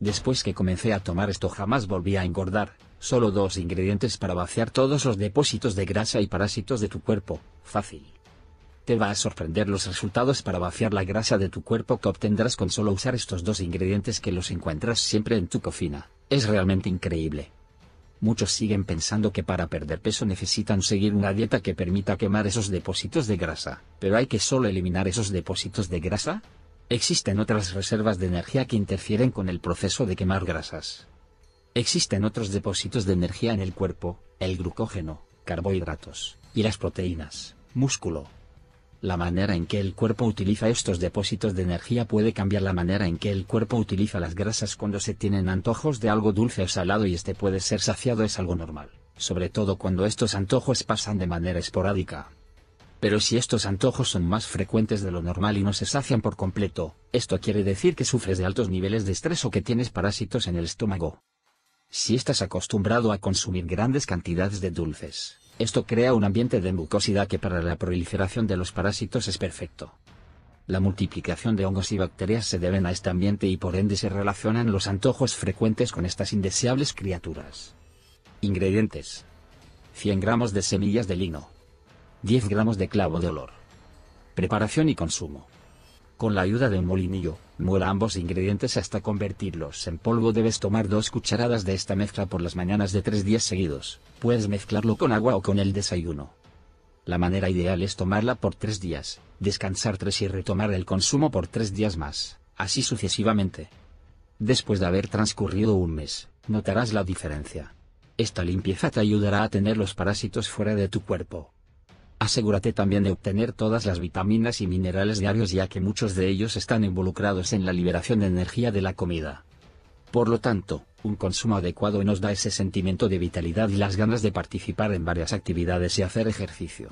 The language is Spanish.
Después que comencé a tomar esto jamás volví a engordar, solo dos ingredientes para vaciar todos los depósitos de grasa y parásitos de tu cuerpo, fácil. Te va a sorprender los resultados para vaciar la grasa de tu cuerpo que obtendrás con solo usar estos dos ingredientes que los encuentras siempre en tu cocina, es realmente increíble. Muchos siguen pensando que para perder peso necesitan seguir una dieta que permita quemar esos depósitos de grasa, pero hay que solo eliminar esos depósitos de grasa, Existen otras reservas de energía que interfieren con el proceso de quemar grasas. Existen otros depósitos de energía en el cuerpo, el glucógeno, carbohidratos, y las proteínas, músculo. La manera en que el cuerpo utiliza estos depósitos de energía puede cambiar la manera en que el cuerpo utiliza las grasas cuando se tienen antojos de algo dulce o salado y este puede ser saciado es algo normal, sobre todo cuando estos antojos pasan de manera esporádica. Pero si estos antojos son más frecuentes de lo normal y no se sacian por completo, esto quiere decir que sufres de altos niveles de estrés o que tienes parásitos en el estómago. Si estás acostumbrado a consumir grandes cantidades de dulces, esto crea un ambiente de mucosidad que para la proliferación de los parásitos es perfecto. La multiplicación de hongos y bacterias se deben a este ambiente y por ende se relacionan los antojos frecuentes con estas indeseables criaturas. Ingredientes. 100 gramos de semillas de lino. 10 gramos de clavo de olor. Preparación y consumo. Con la ayuda de un molinillo, muela ambos ingredientes hasta convertirlos en polvo. Debes tomar dos cucharadas de esta mezcla por las mañanas de tres días seguidos. Puedes mezclarlo con agua o con el desayuno. La manera ideal es tomarla por tres días, descansar tres y retomar el consumo por tres días más, así sucesivamente. Después de haber transcurrido un mes, notarás la diferencia. Esta limpieza te ayudará a tener los parásitos fuera de tu cuerpo. Asegúrate también de obtener todas las vitaminas y minerales diarios ya que muchos de ellos están involucrados en la liberación de energía de la comida. Por lo tanto, un consumo adecuado nos da ese sentimiento de vitalidad y las ganas de participar en varias actividades y hacer ejercicio.